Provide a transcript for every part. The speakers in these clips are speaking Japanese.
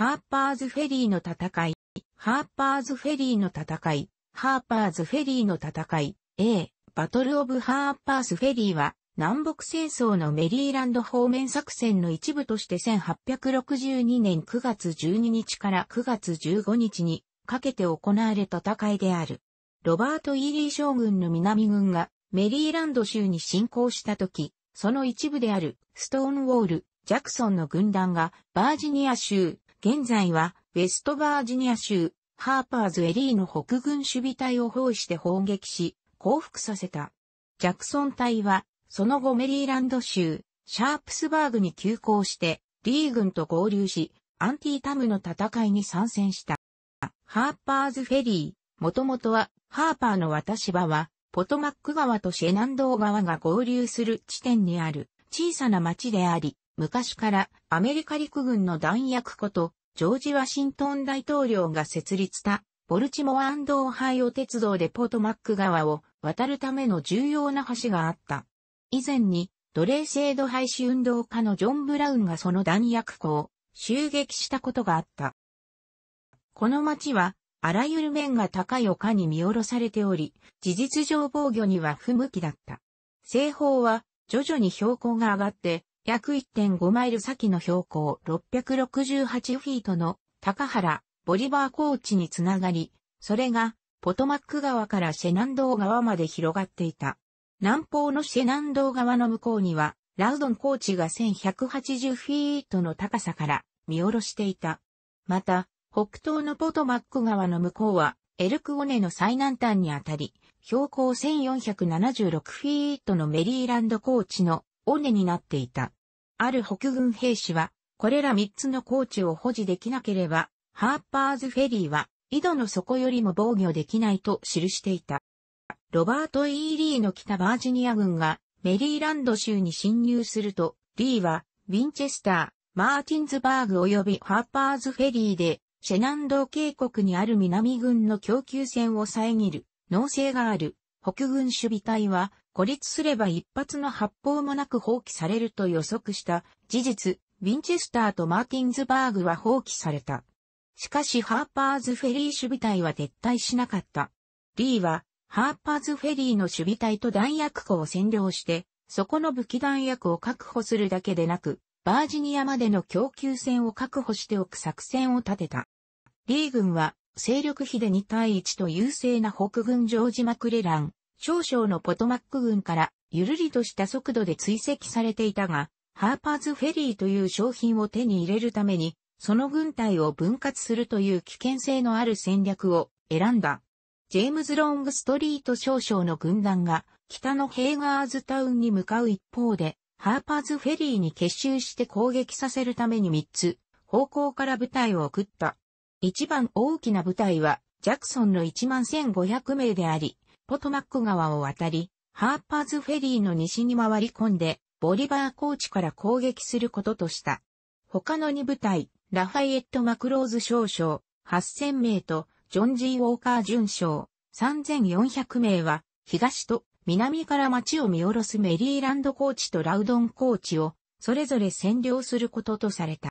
ハーパーズフェリーの戦い、ハーパーズフェリーの戦い、ハーパーズフェリーの戦い、A、バトルオブハーパーズフェリーは、南北戦争のメリーランド方面作戦の一部として1862年9月12日から9月15日にかけて行われた戦いである。ロバート・イーリー将軍の南軍がメリーランド州に侵攻した時、その一部であるストーンウォール・ジャクソンの軍団がバージニア州現在は、ウェストバージニア州、ハーパーズエリーの北軍守備隊を包囲して砲撃し、降伏させた。ジャクソン隊は、その後メリーランド州、シャープスバーグに急行して、リー軍と合流し、アンティータムの戦いに参戦した。ハーパーズフェリー、もともとは、ハーパーの渡し場は、ポトマック川とシェナンドー川が合流する地点にある小さな町であり、昔からアメリカ陸軍の弾薬庫とジョージ・ワシントン大統領が設立したボルチモアオハイオ鉄道でポートマック川を渡るための重要な橋があった。以前に奴隷制度廃止運動家のジョン・ブラウンがその弾薬庫を襲撃したことがあった。この町はあらゆる面が高い丘に見下ろされており、事実上防御には不向きだった。西方は徐々に標高が上がって約1.5マイル先の標高668フィートの高原、ボリバー高地につながり、それがポトマック川からシェナンドー川まで広がっていた。南方のシェナンドー川の向こうには、ラウドン高地が1180フィートの高さから見下ろしていた。また、北東のポトマック川の向こうは、エルクオネの最南端にあたり、標高1476フィートのメリーランド高地の尾根になっていた。ある北軍兵士は、これら3つの高地を保持できなければ、ハーパーズフェリーは、井戸の底よりも防御できないと記していた。ロバート・ E・ リーの北バージニア軍がメリーランド州に侵入すると、リーはウィンチェスター、マーティンズバーグ及びハーパーズフェリーで、シェナンド渓谷にある南軍の供給線を遮る、農政がある北軍守備隊は孤立すれば一発の発砲もなく放棄されると予測した事実、ウィンチェスターとマーティンズバーグは放棄された。しかしハーパーズフェリー守備隊は撤退しなかった。リーは、ハーパーズフェリーの守備隊と弾薬庫を占領して、そこの武器弾薬を確保するだけでなく、バージニアまでの供給線を確保しておく作戦を立てた。リー軍は、勢力比で2対1と優勢な北軍ジョージ・マクレラン、少々のポトマック軍からゆるりとした速度で追跡されていたが、ハーパーズフェリーという商品を手に入れるために、その軍隊を分割するという危険性のある戦略を選んだ。ジェームズ・ロングストリート少将の軍団が北のヘイガーズタウンに向かう一方で、ハーパーズフェリーに結集して攻撃させるために3つ方向から部隊を送った。一番大きな部隊はジャクソンの1万1500名であり、ポトマック川を渡り、ハーパーズフェリーの西に回り込んで、ボリバーコーチから攻撃することとした。他の2部隊、ラファイエット・マクローズ少将、8000名と、ジョン・ジー・ウォーカー準将、3400名は、東と南から町を見下ろすメリーランドコーチとラウドンコーチを、それぞれ占領することとされた。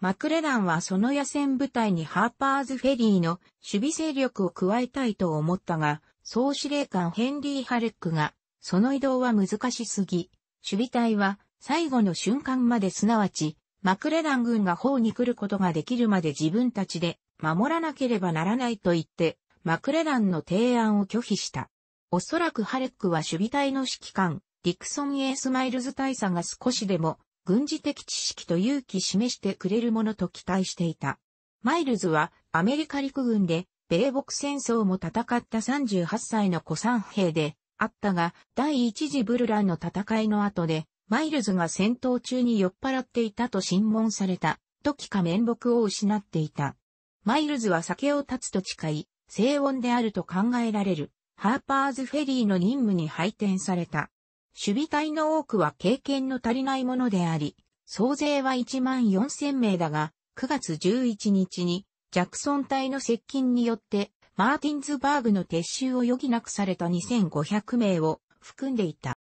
マクレランはその野戦部隊にハーパーズフェリーの守備勢力を加えたいと思ったが、総司令官ヘンリー・ハレックが、その移動は難しすぎ、守備隊は最後の瞬間まですなわち、マクレラン軍が砲に来ることができるまで自分たちで守らなければならないと言って、マクレランの提案を拒否した。おそらくハレックは守備隊の指揮官、ディクソン・エース・マイルズ大佐が少しでも軍事的知識と勇気示してくれるものと期待していた。マイルズはアメリカ陸軍で米北戦争も戦った38歳の古参兵であったが、第一次ブルランの戦いの後で、マイルズが戦闘中に酔っ払っていたと審問された、時か面目を失っていた。マイルズは酒を断つと誓い、静音であると考えられる、ハーパーズフェリーの任務に配点された。守備隊の多くは経験の足りないものであり、総勢は1万4000名だが、9月11日にジャクソン隊の接近によって、マーティンズバーグの撤収を余儀なくされた2500名を含んでいた。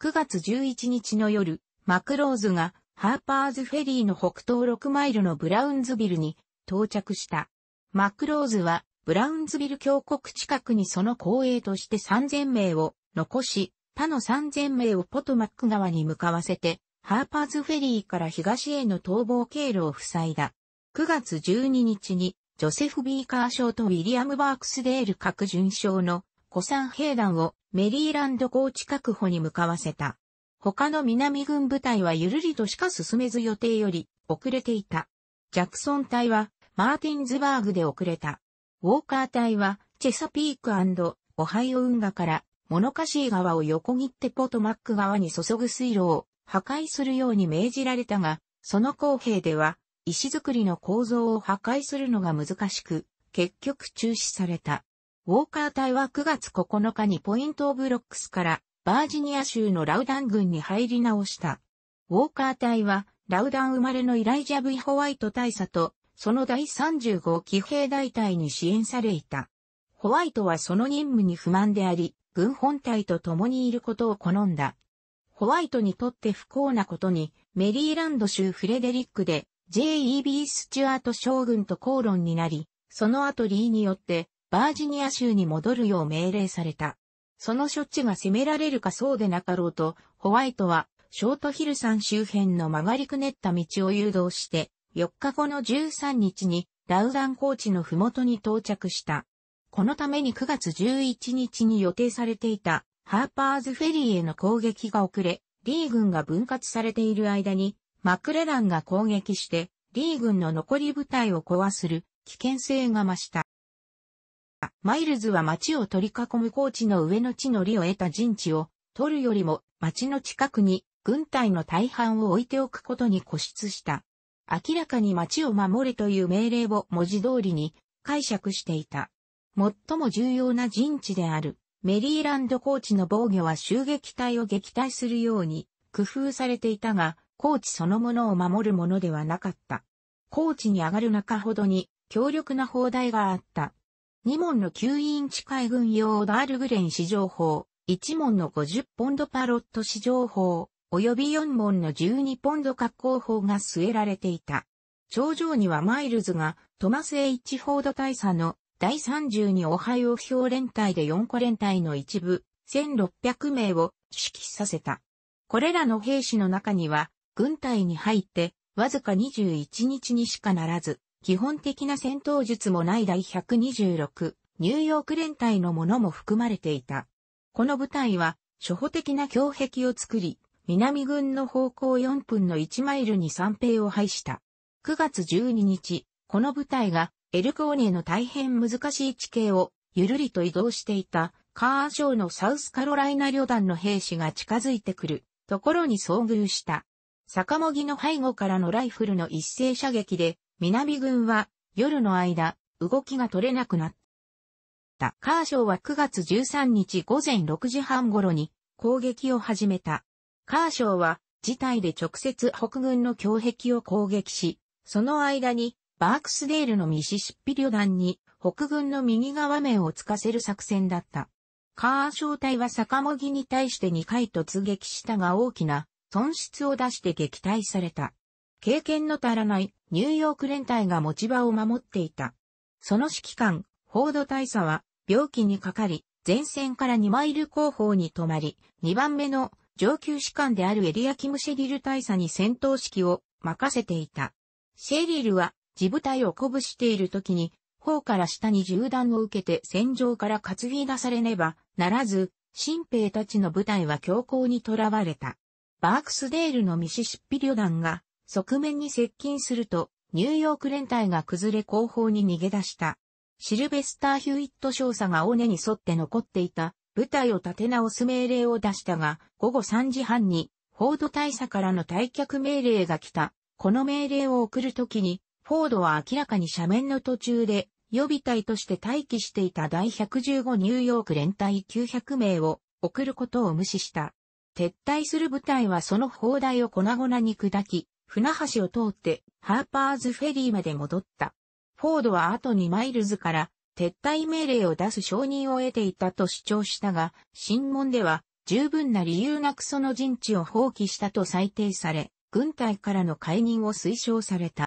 9月11日の夜、マクローズがハーパーズフェリーの北東6マイルのブラウンズビルに到着した。マクローズはブラウンズビル峡谷近くにその後衛として3000名を残し、他の3000名をポトマック川に向かわせて、ハーパーズフェリーから東への逃亡経路を塞いだ。9月12日に、ジョセフ・ビーカー賞とウィリアム・バークスデール各巡賞の古参兵団をメリーランド高地確保に向かわせた。他の南軍部隊はゆるりとしか進めず予定より遅れていた。ジャクソン隊はマーティンズバーグで遅れた。ウォーカー隊はチェサピークオハイオ運河からモノカシー川を横切ってポトマック川に注ぐ水路を破壊するように命じられたが、その公平では石造りの構造を破壊するのが難しく、結局中止された。ウォーカー隊は9月9日にポイントオブロックスからバージニア州のラウダン軍に入り直した。ウォーカー隊はラウダン生まれのイライジャ・ブイ・ホワイト大佐とその第35騎兵大隊に支援されいた。ホワイトはその任務に不満であり、軍本隊と共にいることを好んだ。ホワイトにとって不幸なことに、メリーランド州フレデリックで J.E.B. スチュアート将軍と口論になり、その後リーによってバージニア州に戻るよう命令された。その処置が責められるかそうでなかろうと、ホワイトはショートヒル山周辺の曲がりくねった道を誘導して、4日後の13日にラウダン高地の麓に到着した。このために9月11日に予定されていたハーパーズフェリーへの攻撃が遅れ、リー軍が分割されている間にマクレランが攻撃して、リー軍の残り部隊を壊する危険性が増した。マイルズは町を取り囲む高地の上の地の利を得た陣地を取るよりも町の近くに軍隊の大半を置いておくことに固執した。明らかに町を守れという命令を文字通りに解釈していた。最も重要な陣地であるメリーランド高地の防御は襲撃隊を撃退するように工夫されていたが、高知そのものを守るものではなかった。高知に上がる中ほどに強力な砲台があった。2門の9インチ海軍用ダールグレン市場砲、1門の50ポンドパロット市場砲、及び4門の12ポンド格好砲が据えられていた。頂上にはマイルズがトマス・エイチ・フォード大佐の第32オハイオ表連隊で4個連隊の一部、1600名を指揮させた。これらの兵士の中には、軍隊に入ってわずか21日にしかならず、基本的な戦闘術もない第126ニューヨーク連隊のものも含まれていた。この部隊は初歩的な強壁を作り、南軍の方向4分の1マイルに三平を配した。9月12日、この部隊がエルコーネの大変難しい地形をゆるりと移動していたカーショーのサウスカロライナ旅団の兵士が近づいてくるところに遭遇した。坂もぎの背後からのライフルの一斉射撃で、南軍は夜の間、動きが取れなくなった。カーショーは9月13日午前6時半頃に攻撃を始めた。カーショーは事態で直接北軍の強壁を攻撃し、その間にバークスデールのミシシッピ旅団に北軍の右側面をつかせる作戦だった。カーショー隊は坂もぎに対して2回突撃したが大きな損失を出して撃退された。経験の足らないニューヨーク連隊が持ち場を守っていた。その指揮官、フォード大佐は病気にかかり、前線から2マイル後方に止まり、2番目の上級士官であるエリアキム・シェリル大佐に戦闘指揮を任せていた。シェリルは自部隊を鼓舞している時に、方から下に銃弾を受けて戦場から担ぎ出されねばならず、新兵たちの部隊は強行に囚われた。バークスデールのミシシッピ旅団が側面に接近すると、ニューヨーク連隊が崩れ後方に逃げ出した。シルベスター・ヒュイット少佐が尾根に沿って残っていた部隊を立て直す命令を出したが、午後3時半に、フォード大佐からの退却命令が来た。この命令を送るときに、フォードは明らかに斜面の途中で、予備隊として待機していた第115ニューヨーク連隊900名を送ることを無視した。撤退する部隊はその砲台を粉々に砕き、船橋を通ってハーパーズフェリーまで戻った。フォードは後にマイルズから撤退命令を出す承認を得ていたと主張したが、審問では十分な理由なくその陣地を放棄したと裁定され、軍隊からの解任を推奨された。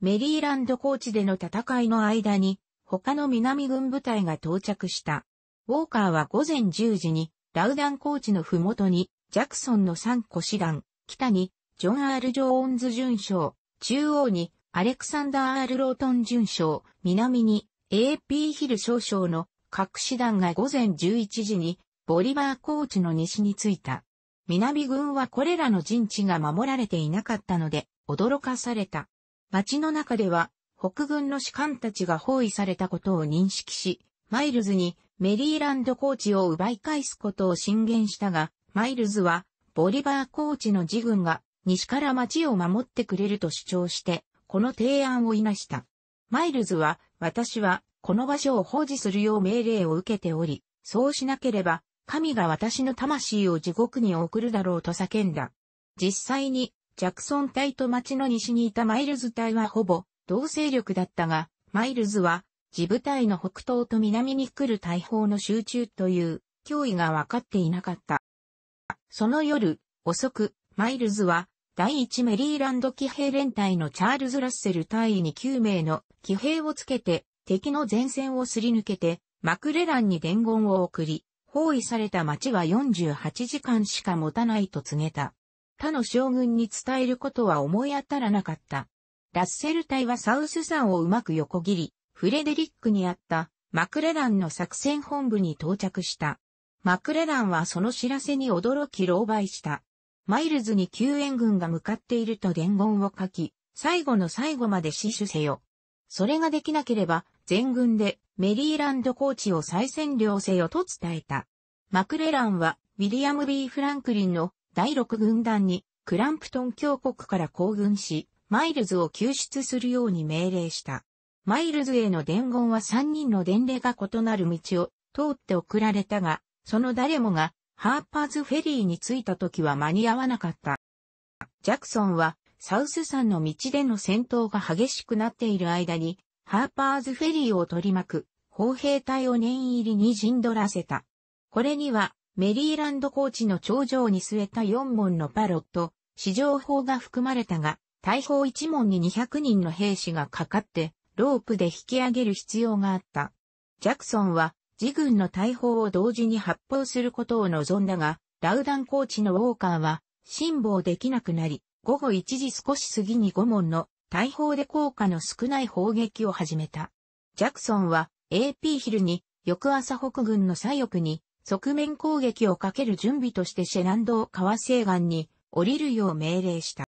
メリーランド高地での戦いの間に、他の南軍部隊が到着した。ウォーカーは午前10時にラウダン高地のふもとに、ジャクソンの3個師団、北に、ジョン・アール・ジョーンズ巡将、中央に、アレクサンダー・アール・ロートン巡将、南に、A.P. ヒル少将の各師団が午前11時に、ボリバー高地の西に着いた。南軍はこれらの陣地が守られていなかったので、驚かされた。町の中では、北軍の士官たちが包囲されたことを認識し、マイルズにメリーランドコーチを奪い返すことを進言したが、マイルズは、ボリバーコーチの自軍が、西から町を守ってくれると主張して、この提案をいなした。マイルズは、私は、この場所を保持するよう命令を受けており、そうしなければ、神が私の魂を地獄に送るだろうと叫んだ。実際に、ジャクソン隊と町の西にいたマイルズ隊はほぼ、同勢力だったが、マイルズは、地部隊の北東と南に来る大砲の集中という脅威が分かっていなかった。その夜、遅く、マイルズは、第一メリーランド騎兵連隊のチャールズ・ラッセル隊員に9名の騎兵をつけて、敵の前線をすり抜けて、マクレランに伝言を送り、包囲された町は48時間しか持たないと告げた。他の将軍に伝えることは思い当たらなかった。ラッセル隊はサウス山をうまく横切り、フレデリックにあったマクレランの作戦本部に到着した。マクレランはその知らせに驚き狼狽した。マイルズに救援軍が向かっていると伝言を書き、最後の最後まで死守せよ。それができなければ、全軍でメリーランドコーチを再占領せよと伝えた。マクレランは、ウィリアム・ B・ フランクリンの第6軍団に、クランプトン峡谷から行軍し、マイルズを救出するように命令した。マイルズへの伝言は3人の伝令が異なる道を通って送られたが、その誰もがハーパーズフェリーに着いた時は間に合わなかった。ジャクソンはサウス山の道での戦闘が激しくなっている間に、ハーパーズフェリーを取り巻く砲兵隊を念入りに陣取らせた。これにはメリーランド高地の頂上に据えた4門のパロット、市場砲が含まれたが、大砲1門に200人の兵士がかかって、ロープで引き上げる必要があった。ジャクソンは自軍の大砲を同時に発砲することを望んだが、ラウダンコーチのウォーカーは辛抱できなくなり、午後1時少し過ぎに5門の大砲で効果の少ない砲撃を始めた。ジャクソンは AP ヒルに翌朝北軍の左翼に側面攻撃をかける準備としてシェランドを川西岸に降りるよう命令した。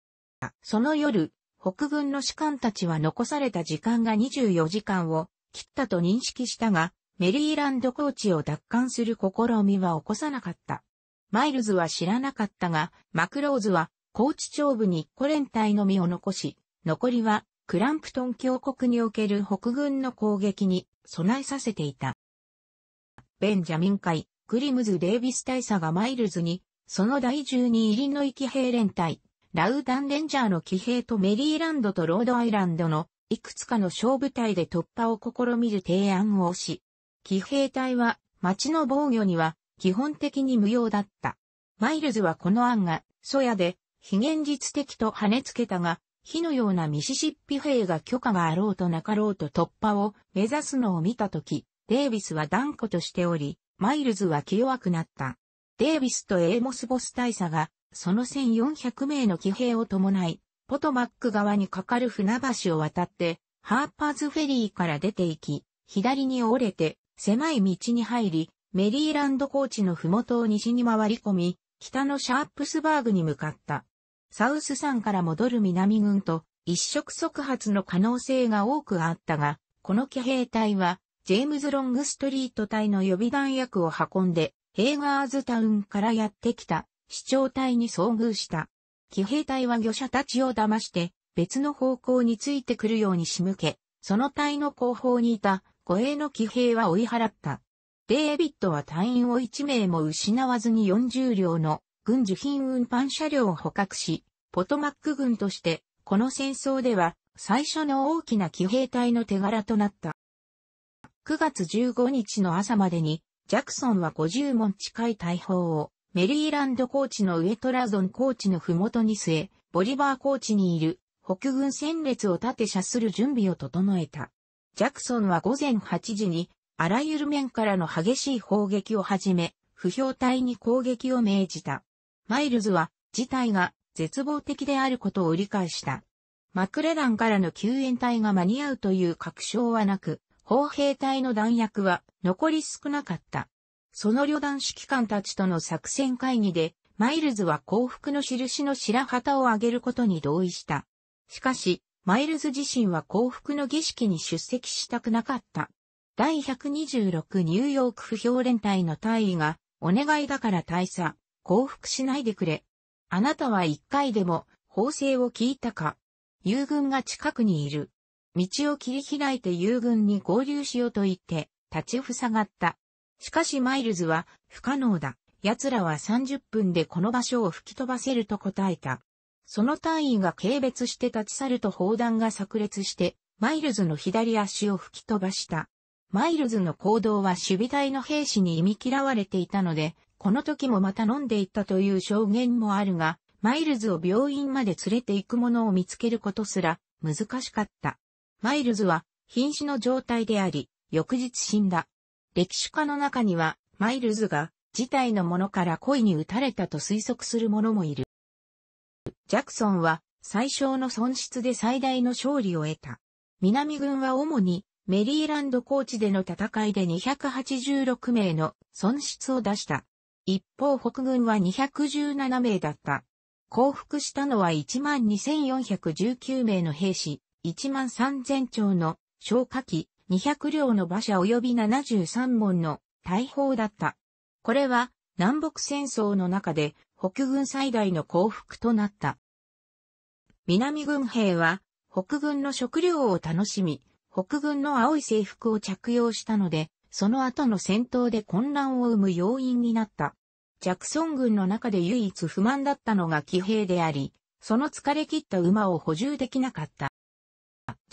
その夜、北軍の士官たちは残された時間が24時間を切ったと認識したが、メリーランド高地を奪還する試みは起こさなかった。マイルズは知らなかったが、マクローズは高チ。長部に一個連隊のみを残し、残りはクランプトン峡谷における北軍の攻撃に備えさせていた。ベンジャミン会、グリムズ・デイビス大佐がマイルズに、その第12入りの域兵連隊、ラウダンレンジャーの騎兵とメリーランドとロードアイランドのいくつかの小部隊で突破を試みる提案をし、騎兵隊は町の防御には基本的に無用だった。マイルズはこの案が、ソヤで、非現実的と跳ねつけたが、火のようなミシシッピ兵が許可があろうとなかろうと突破を目指すのを見たとき、デイビスは断固としており、マイルズは気弱くなった。デイビスとエーモスボス大佐がその1400名の騎兵を伴い、ポトマック側にかかる船橋を渡って、ハーパーズフェリーから出て行き、左に折れて、狭い道に入り、メリーランド高地の麓を西に回り込み、北のシャープスバーグに向かった。サウス山から戻る南軍と一触即発の可能性が多くあったが、この騎兵隊は、ジェームズ・ロングストリート隊の予備弾薬を運んで、ヘイガーズタウンからやってきた市長隊に遭遇した。騎兵隊は魚者たちを騙して、別の方向についてくるように仕向け、その隊の後方にいた護衛の騎兵は追い払った。デイビッドは隊員を1名も失わずに40両の軍需品運搬車両を捕獲し、ポトマック軍として、この戦争では最初の大きな騎兵隊の手柄となった。9月15日の朝までに、ジャクソンは50門近い大砲をメリーランドコーチの上トラゾンコーチの麓に据え、ボリバーコーチにいる北軍戦列を立て射する準備を整えた。ジャクソンは午前8時に、あらゆる面からの激しい砲撃を始め、不評隊に攻撃を命じた。マイルズは、事態が絶望的であることを理解した。マクレランからの救援隊が間に合うという確証はなく、砲兵隊の弾薬は残り少なかった。その旅団指揮官たちとの作戦会議で、マイルズは幸福の印の白旗を挙げることに同意した。しかし、マイルズ自身は幸福の儀式に出席したくなかった。第126ニューヨーク不評連隊の大尉が、お願いだから大佐、降伏しないでくれ。あなたは一回でも、法制を聞いたか。友軍が近くにいる。道を切り開いて友軍に合流しようと言って、立ちふさがった。しかしマイルズは、不可能だ。奴らは30分でこの場所を吹き飛ばせると答えた。その隊員が軽蔑して立ち去ると砲弾が炸裂して、マイルズの左足を吹き飛ばした。マイルズの行動は守備隊の兵士に忌み嫌われていたので、この時もまた飲んでいったという証言もあるが、マイルズを病院まで連れて行くものを見つけることすら難しかった。マイルズは瀕死の状態であり、翌日死んだ。歴史家の中には、マイルズが、自体のものから恋に打たれたと推測する者もいる。ジャクソンは、最小の損失で最大の勝利を得た。南軍は主に、メリーランド高地での戦いで286名の損失を出した。一方北軍は217名だった。降伏したのは12,419名の兵士、13,000丁の消火器、200両の馬車及び73門の大砲だった。これは南北戦争の中で北軍最大の降伏となった。南軍兵は北軍の食料を楽しみ、北軍の青い制服を着用したので、その後の戦闘で混乱を生む要因になった。ジャクソン軍の中で唯一不満だったのが騎兵であり、その疲れ切った馬を補充できなかった。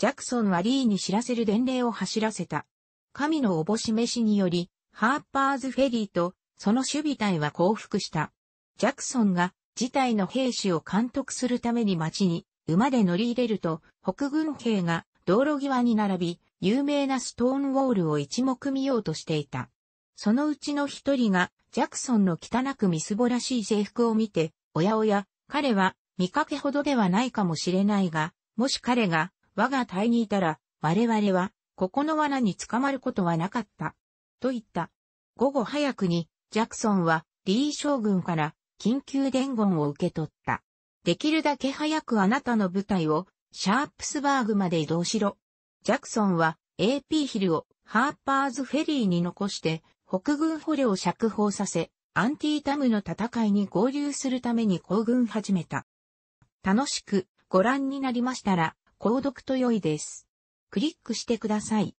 ジャクソンはリーに知らせる伝令を走らせた。神のおぼし飯により、ハーパーズフェリーとその守備隊は降伏した。ジャクソンが事態の兵士を監督するために町に馬で乗り入れると、北軍兵が道路際に並び、有名なストーンウォールを一目見ようとしていた。そのうちの一人が、ジャクソンの汚くみすぼらしい制服を見て、おやおや、彼は見かけほどではないかもしれないが、もし彼が我が隊にいたら、我々は、ここの罠に捕まることはなかった。と言った。午後早くに、ジャクソンは、リー将軍から、緊急伝言を受け取った。できるだけ早くあなたの部隊を、シャープスバーグまで移動しろ。ジャクソンは、AP ヒルを、ハーパーズフェリーに残して、北軍捕虜を釈放させ、アンティータムの戦いに合流するために行軍始めた。楽しくご覧になりましたら、購読と良いです。クリックしてください。